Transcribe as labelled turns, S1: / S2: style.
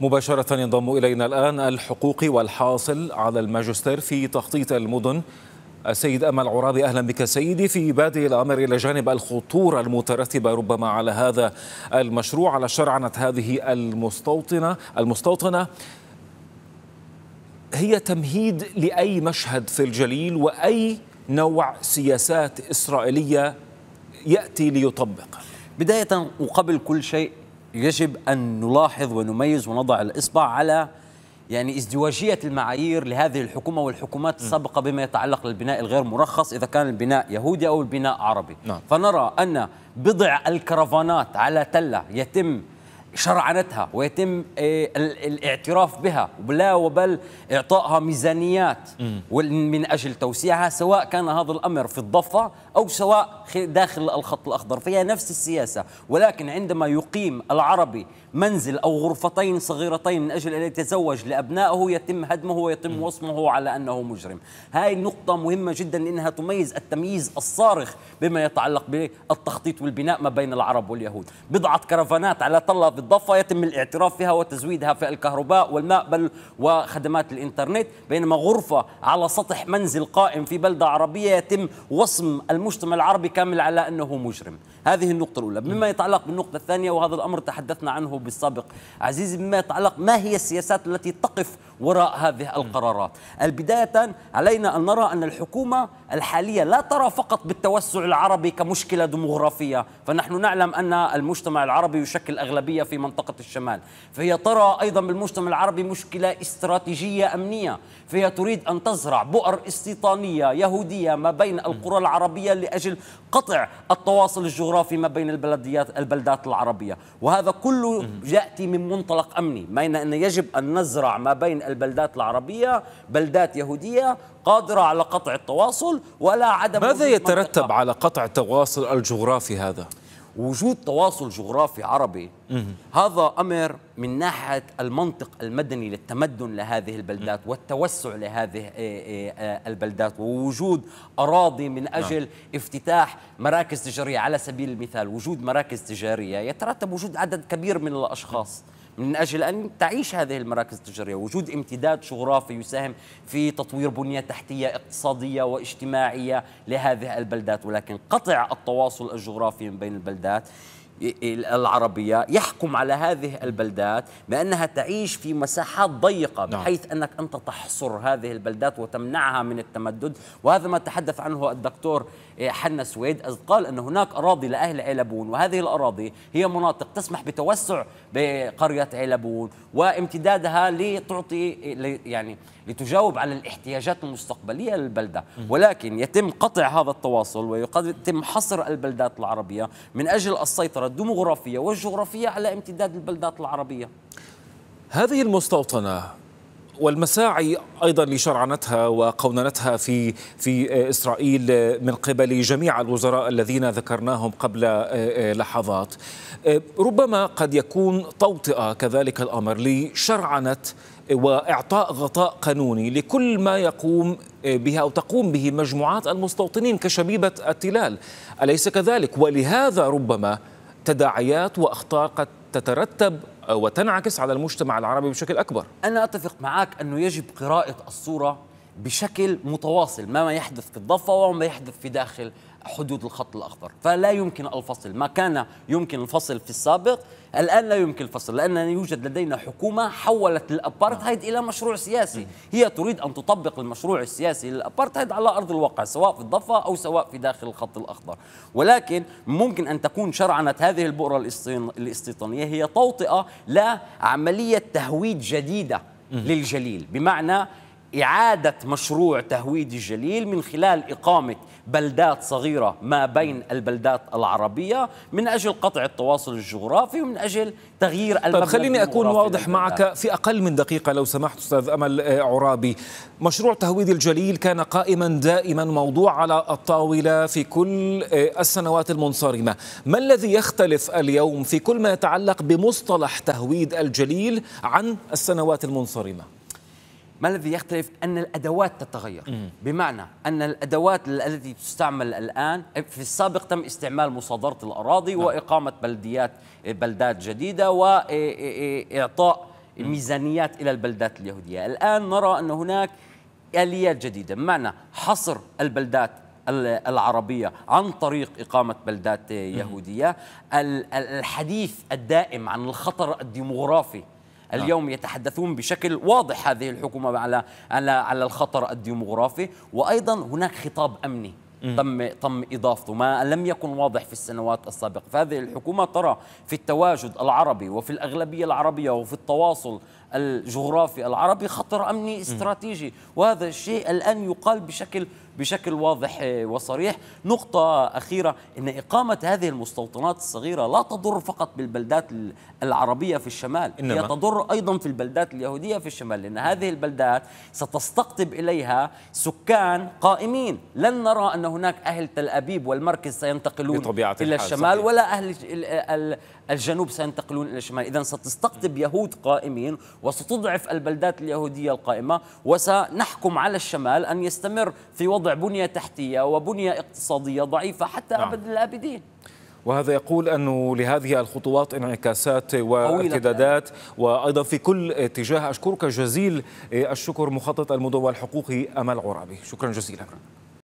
S1: مباشرة ينضم إلينا الآن الحقوقي والحاصل على الماجستير في تخطيط المدن السيد أمل عرابي أهلا بك سيدي في بادئ الأمر إلى جانب الخطورة المترتبة ربما على هذا المشروع على شرعنة هذه المستوطنة المستوطنة هي تمهيد لأي مشهد في الجليل وأي نوع سياسات إسرائيلية يأتي ليطبق بداية وقبل كل شيء يجب أن نلاحظ ونميز
S2: ونضع الإصبع على يعني ازدواجية المعايير لهذه الحكومة والحكومات السابقة بما يتعلق للبناء الغير مرخص إذا كان البناء يهودي أو البناء عربي نعم. فنرى أن بضع الكرفانات على تلة يتم شرعنتها ويتم آه، الاعتراف بها بلا وبل إعطائها ميزانيات من أجل توسيعها سواء كان هذا الأمر في الضفة أو سواء داخل الخط الأخضر فهي نفس السياسة ولكن عندما يقيم العربي منزل أو غرفتين صغيرتين من أجل أن يتزوج لأبنائه يتم هدمه ويتم وصمه على أنه مجرم هاي نقطه مهمة جدا إنها تميز التمييز الصارخ بما يتعلق بالتخطيط والبناء ما بين العرب واليهود بضعة كرفانات على طلب الضفة يتم الاعتراف فيها وتزويدها في الكهرباء والماء بل وخدمات الإنترنت بينما غرفة على سطح منزل قائم في بلدة عربية يتم وصم المجتمع العربي كامل على أنه مجرم هذه النقطة الأولى مما يتعلق بالنقطة الثانية وهذا الأمر تحدثنا عنه بالسابق عزيزي مما يتعلق ما هي السياسات التي تقف وراء هذه القرارات البداية علينا أن نرى أن الحكومة الحالية لا ترى فقط بالتوسع العربي كمشكلة ديموغرافية فنحن نعلم أن المجتمع العربي يشكل أغلبية في منطقة الشمال فهي ترى أيضا بالمجتمع العربي مشكلة استراتيجية أمنية فهي تريد أن تزرع بؤر استيطانية يهودية ما بين القرى العربية لأجل قطع التواصل الجغرافي ما بين البلديات البلدات العربية وهذا كله يأتي من منطلق أمني ما أن يجب أن نزرع ما بين البلدات العربية بلدات يهودية قادرة على قطع التواصل ولا عدم ماذا
S1: يترتب على قطع التواصل الجغرافي هذا؟
S2: وجود تواصل جغرافي عربي هذا امر من ناحيه المنطق المدني للتمدن لهذه البلدات والتوسع لهذه آه، آه، آه، البلدات ووجود اراضي من نعم. اجل افتتاح مراكز تجاريه على سبيل المثال وجود مراكز تجاريه يترتب وجود عدد كبير من الاشخاص من أجل أن تعيش هذه المراكز التجارية وجود امتداد جغرافي يساهم في تطوير بنية تحتية اقتصادية واجتماعية لهذه البلدات ولكن قطع التواصل الجغرافي من بين البلدات العربية يحكم على هذه البلدات بأنها تعيش في مساحات ضيقة نعم. بحيث أنك أنت تحصر هذه البلدات وتمنعها من التمدد وهذا ما تحدث عنه الدكتور حنا سويد إذ قال أن هناك أراضي لأهل علبون وهذه الأراضي هي مناطق تسمح بتوسع بقرية علبون وامتدادها لتعطي يعني لتجاوب على الاحتياجات المستقبلية للبلدة ولكن يتم قطع هذا التواصل ويتم حصر البلدات العربية من أجل السيطرة الحضارة الديموغرافية والجغرافية على امتداد البلدات العربية
S1: هذه المستوطنة والمساعي ايضا لشرعنتها وقوننتها في في اسرائيل من قبل جميع الوزراء الذين ذكرناهم قبل آه، آه، لحظات آه، ربما قد يكون توطئه كذلك الامر لشرعنه واعطاء غطاء قانوني لكل ما يقوم بها او تقوم به مجموعات المستوطنين كشبيبه التلال اليس كذلك ولهذا ربما تداعيات واخطار قد تترتب وتنعكس على المجتمع العربي بشكل اكبر.
S2: انا اتفق معك انه يجب قراءه الصوره بشكل متواصل ما ما يحدث في الضفة وما يحدث في داخل حدود الخط الأخضر فلا يمكن الفصل ما كان يمكن الفصل في السابق الآن لا يمكن الفصل لأن يوجد لدينا حكومة حولت الأبارتهايد إلى مشروع سياسي هي تريد أن تطبق المشروع السياسي للأبارتهايد على أرض الواقع سواء في الضفة أو سواء في داخل الخط الأخضر ولكن ممكن أن تكون شرعنة هذه البؤرة الاستيطانية هي توطئة لعملية تهويد جديدة للجليل بمعنى إعادة مشروع تهويد الجليل من خلال إقامة بلدات صغيرة ما بين البلدات العربية من أجل قطع التواصل الجغرافي ومن أجل تغيير طيب، المبنى طيب خليني أكون واضح معك
S1: في أقل من دقيقة لو سمحت أستاذ أمل آه، عرابي مشروع تهويد الجليل كان قائما دائما موضوع على الطاولة في كل آه، السنوات المنصرمة ما الذي يختلف اليوم في كل ما يتعلق بمصطلح تهويد الجليل عن السنوات المنصرمة ما الذي يختلف أن الأدوات تتغير
S2: بمعنى أن الأدوات التي تستعمل الآن في السابق تم استعمال مصادرة الأراضي نعم. وإقامة بلديات بلدات جديدة وإعطاء ميزانيات إلى البلدات اليهودية الآن نرى أن هناك آليات جديدة بمعنى حصر البلدات العربية عن طريق إقامة بلدات يهودية الحديث الدائم عن الخطر الديمغرافي آه. اليوم يتحدثون بشكل واضح هذه الحكومة على على على الخطر الديموغرافي وأيضا هناك خطاب أمني تم تم اضافته ما لم يكن واضح في السنوات السابقه فهذه الحكومه ترى في التواجد العربي وفي الاغلبيه العربيه وفي التواصل الجغرافي العربي خطر امني استراتيجي وهذا الشيء الان يقال بشكل بشكل واضح وصريح نقطة أخيرة أن إقامة هذه المستوطنات الصغيرة لا تضر فقط بالبلدات العربية في الشمال إنما. هي تضر أيضا في البلدات اليهودية في الشمال لأن نعم. هذه البلدات ستستقطب إليها سكان قائمين لن نرى أن هناك أهل تل أبيب والمركز سينتقلون بطبيعة إلى الشمال صحيح. ولا أهل الجنوب سينتقلون إلى الشمال إذا ستستقطب يهود قائمين وستضعف البلدات اليهودية القائمة وسنحكم على الشمال أن يستمر في وضع يضع بنية تحتية وبنية اقتصادية ضعيفة حتى نعم. أبد الآبدين
S1: وهذا يقول أنه لهذه الخطوات انعكاسات وارتدادات وأيضا في كل اتجاه أشكرك جزيل الشكر مخطط المدن والحقوقي أمل عرابي شكرا جزيلا